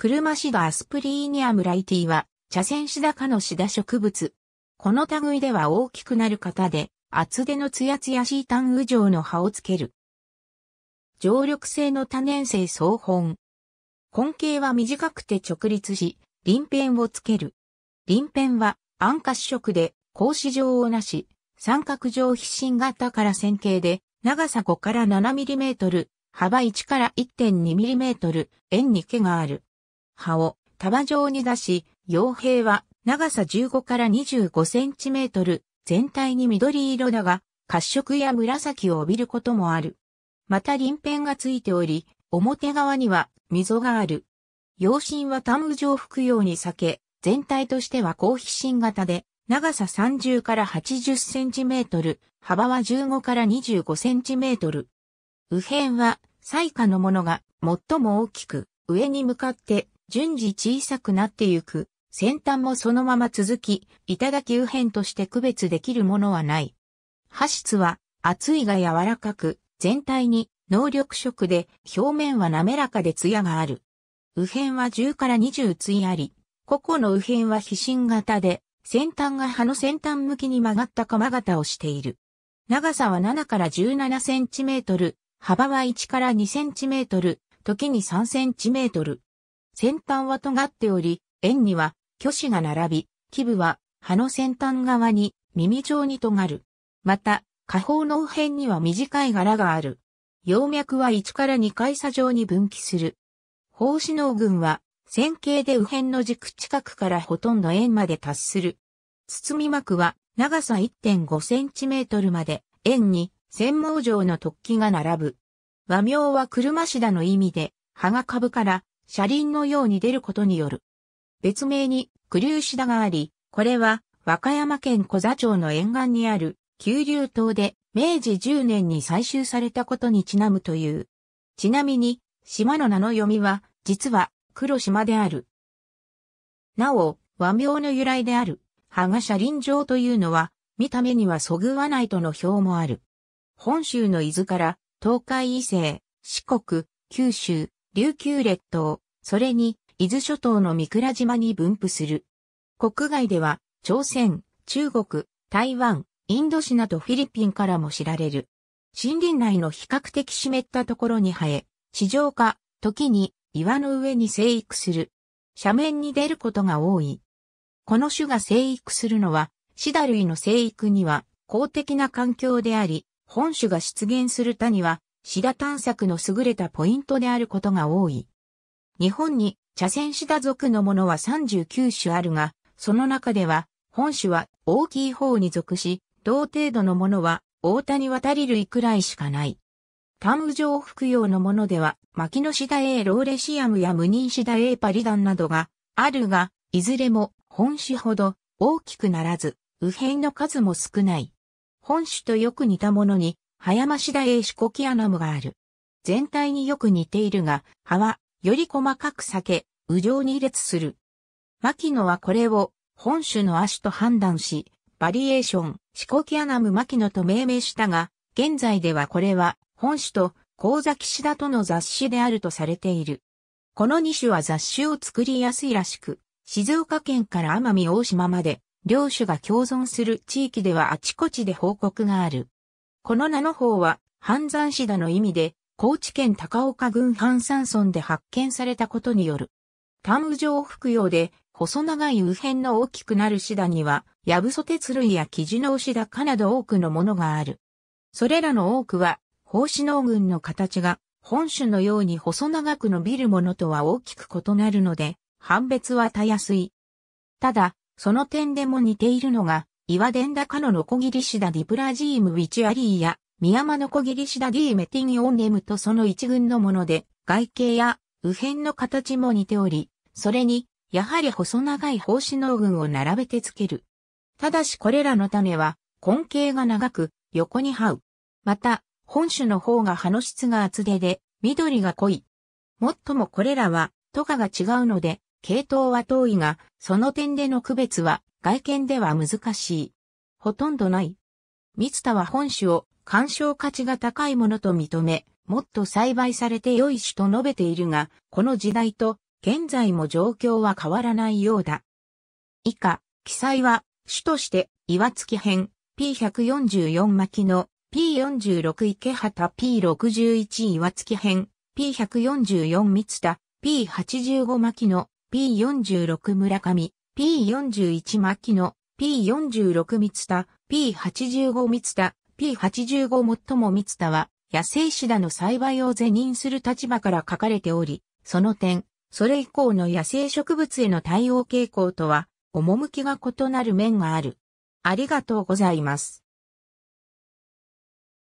車シダアスプリーニアムライティは、茶筅シダ科のシダ植物。この類では大きくなる方で、厚手のツヤツヤシータンウ状の葉をつける。常緑性の多年生草本。根茎は短くて直立し、輪辺をつける。輪辺は暗褐色で、格子状をなし、三角状必進型から線形で、長さ5から7トル、幅1から1 2トル、円に毛がある。葉を束状に出し、傭兵は長さ15から25センチメートル、全体に緑色だが、褐色や紫を帯びることもある。また鱗片がついており、表側には溝がある。陽心は単無状服用に避け、全体としては高皮心型で、長さ30から80センチメートル、幅は15から25センチメートル。右辺は、彩下のものが最も大きく、上に向かって順次小さくなってゆく、先端もそのまま続き、頂き右辺として区別できるものはない。端質は、厚いが柔らかく、全体に能力色で、表面は滑らかで艶がある。右辺は10から20いあり、個々の右辺は非新型で、先端が葉の先端向きに曲がった鎌型をしている。長さは7から17センチメートル、幅は1から2センチメートル、時に3センチメートル。先端は尖っており、円には巨子が並び、基部は葉の先端側に耳状に尖る。また、下方の辺には短い柄がある。葉脈は1から2回差状に分岐する。胞子脳群は線形で右辺の軸近くからほとんど円まで達する。包み膜は長さ1.5センチメートルまで円に繊毛状の突起が並ぶ。和名は車シダの意味で、葉が株から車輪のように出ることによる。別名に、九流シダがあり、これは、和歌山県小座町の沿岸にある、九流島で、明治10年に採集されたことにちなむという。ちなみに、島の名の読みは、実は、黒島である。なお、和名の由来である、羽が車輪状というのは、見た目にはそぐわないとの表もある。本州の伊豆から、東海以西、四国、九州、琉球列島、それに伊豆諸島の三倉島に分布する。国外では朝鮮、中国、台湾、インドシナとフィリピンからも知られる。森林内の比較的湿ったところに生え、地上化、時に岩の上に生育する。斜面に出ることが多い。この種が生育するのは、シダ類の生育には公的な環境であり、本種が出現する他にはシダ探索の優れたポイントであることが多い。日本に茶筅シダ属のものは39種あるが、その中では、本種は大きい方に属し、同程度のものは大谷渡り類くらいしかない。タム上服用のものでは、牧野シダ A ローレシアムや無人シダ A パリダンなどがあるが、いずれも本種ほど大きくならず、右辺の数も少ない。本種とよく似たものに葉山市大英四国アナムがある。全体によく似ているが、葉はより細かく裂け、右上に列する。牧野はこれを本種の足と判断し、バリエーション、四国アナム牧野と命名したが、現在ではこれは本種と高崎市だとの雑誌であるとされている。この2種は雑種を作りやすいらしく、静岡県から奄美大島まで、両種が共存する地域ではあちこちで報告がある。この名の方は、半山シダの意味で、高知県高岡郡半山村で発見されたことによる。単雨状服用で、細長い右辺の大きくなるシダには、ヤブソテツ類やキジノウシダ科など多くのものがある。それらの多くは、法子農群の形が、本種のように細長く伸びるものとは大きく異なるので、判別はたやすい。ただ、その点でも似ているのが、岩田高ノコギリシダディプラジームウィチアリーや、宮間コギリシダディメティンオンネムとその一群のもので、外形や右辺の形も似ており、それに、やはり細長い胞子脳群を並べてつける。ただしこれらの種は、根茎が長く、横に這う。また、本種の方が葉の質が厚手で、緑が濃い。もっともこれらは、とかが違うので、系統は遠いが、その点での区別は外見では難しい。ほとんどない。三田は本種を鑑賞価値が高いものと認め、もっと栽培されて良い種と述べているが、この時代と現在も状況は変わらないようだ。以下、記載は、種として、岩月編、P144 巻の P46 池畑 P61 岩月編、P144 三田、P85 巻の P46 村上、P41 牧の P46 ツ田、P85 ツ田、P85 最もツ田は、野生シダの栽培を是認する立場から書かれており、その点、それ以降の野生植物への対応傾向とは、趣が異なる面がある。ありがとうございます。